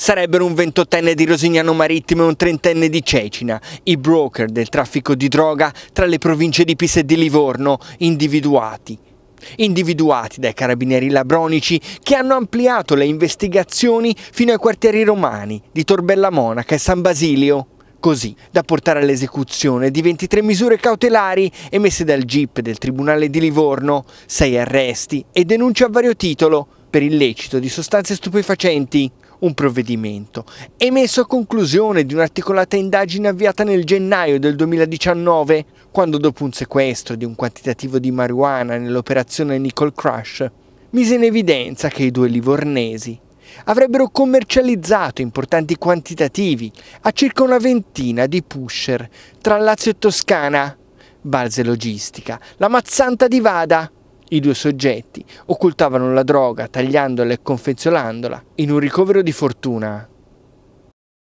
sarebbero un ventottenne di Rosignano Marittimo e un trentenne di Cecina, i broker del traffico di droga tra le province di Pisa e di Livorno, individuati individuati dai carabinieri labronici che hanno ampliato le investigazioni fino ai quartieri romani di Torbella Monaca e San Basilio. Così da portare all'esecuzione di 23 misure cautelari emesse dal GIP del Tribunale di Livorno, 6 arresti e denunce a vario titolo, per illecito di sostanze stupefacenti, un provvedimento emesso a conclusione di un'articolata indagine avviata nel gennaio del 2019, quando dopo un sequestro di un quantitativo di marijuana nell'operazione Nicole Crush, mise in evidenza che i due livornesi avrebbero commercializzato importanti quantitativi a circa una ventina di pusher tra Lazio e Toscana, Balze Logistica, la Mazzanta di Vada, i due soggetti occultavano la droga tagliandola e confezionandola in un ricovero di fortuna.